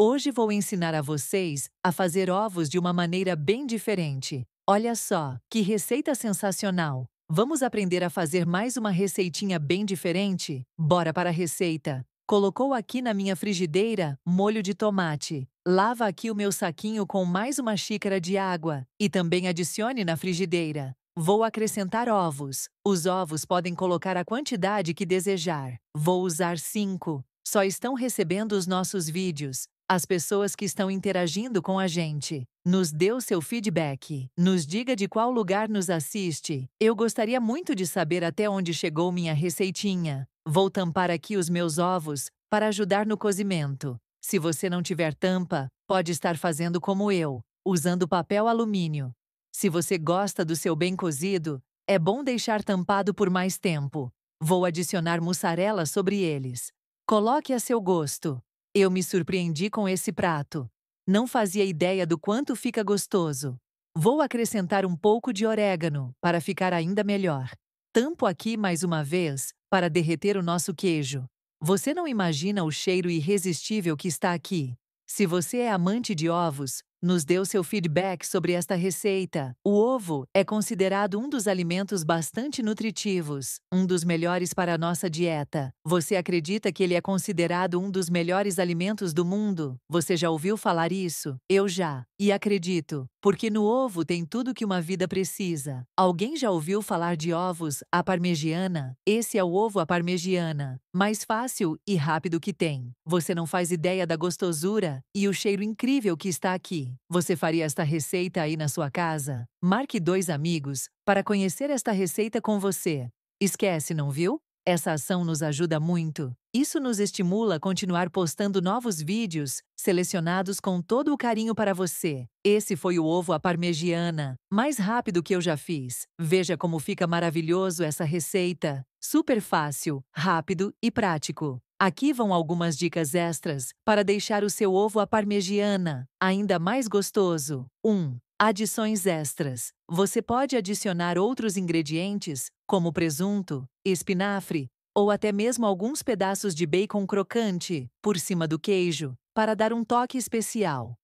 Hoje vou ensinar a vocês a fazer ovos de uma maneira bem diferente. Olha só, que receita sensacional! Vamos aprender a fazer mais uma receitinha bem diferente? Bora para a receita! Colocou aqui na minha frigideira molho de tomate. Lava aqui o meu saquinho com mais uma xícara de água e também adicione na frigideira. Vou acrescentar ovos. Os ovos podem colocar a quantidade que desejar. Vou usar 5 só estão recebendo os nossos vídeos, as pessoas que estão interagindo com a gente. Nos dê o seu feedback. Nos diga de qual lugar nos assiste. Eu gostaria muito de saber até onde chegou minha receitinha. Vou tampar aqui os meus ovos para ajudar no cozimento. Se você não tiver tampa, pode estar fazendo como eu, usando papel alumínio. Se você gosta do seu bem cozido, é bom deixar tampado por mais tempo. Vou adicionar mussarela sobre eles. Coloque a seu gosto. Eu me surpreendi com esse prato. Não fazia ideia do quanto fica gostoso. Vou acrescentar um pouco de orégano, para ficar ainda melhor. Tampo aqui mais uma vez, para derreter o nosso queijo. Você não imagina o cheiro irresistível que está aqui. Se você é amante de ovos, nos deu seu feedback sobre esta receita. O ovo é considerado um dos alimentos bastante nutritivos, um dos melhores para a nossa dieta. Você acredita que ele é considerado um dos melhores alimentos do mundo? Você já ouviu falar isso? Eu já. E acredito, porque no ovo tem tudo que uma vida precisa. Alguém já ouviu falar de ovos à parmegiana? Esse é o ovo à parmegiana, mais fácil e rápido que tem. Você não faz ideia da gostosura e o cheiro incrível que está aqui você faria esta receita aí na sua casa? Marque dois amigos para conhecer esta receita com você. Esquece, não viu? Essa ação nos ajuda muito. Isso nos estimula a continuar postando novos vídeos, selecionados com todo o carinho para você. Esse foi o ovo à parmegiana, mais rápido que eu já fiz. Veja como fica maravilhoso essa receita. Super fácil, rápido e prático. Aqui vão algumas dicas extras para deixar o seu ovo à parmegiana ainda mais gostoso. 1. Adições extras. Você pode adicionar outros ingredientes, como presunto, espinafre ou até mesmo alguns pedaços de bacon crocante por cima do queijo para dar um toque especial.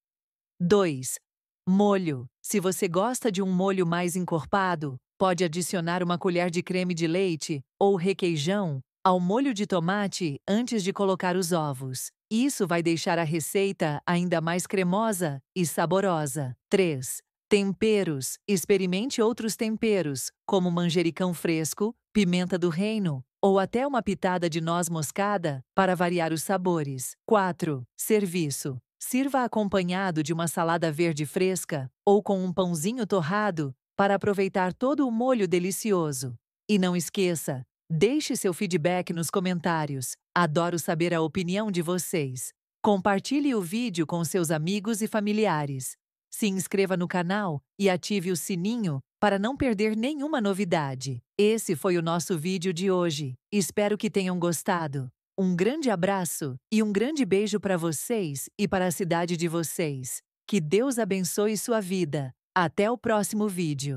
2. Molho. Se você gosta de um molho mais encorpado, pode adicionar uma colher de creme de leite ou requeijão ao molho de tomate antes de colocar os ovos. Isso vai deixar a receita ainda mais cremosa e saborosa. 3. Temperos. Experimente outros temperos, como manjericão fresco, pimenta do reino ou até uma pitada de noz moscada para variar os sabores. 4. Serviço. Sirva acompanhado de uma salada verde fresca ou com um pãozinho torrado para aproveitar todo o molho delicioso. E não esqueça, Deixe seu feedback nos comentários. Adoro saber a opinião de vocês. Compartilhe o vídeo com seus amigos e familiares. Se inscreva no canal e ative o sininho para não perder nenhuma novidade. Esse foi o nosso vídeo de hoje. Espero que tenham gostado. Um grande abraço e um grande beijo para vocês e para a cidade de vocês. Que Deus abençoe sua vida. Até o próximo vídeo.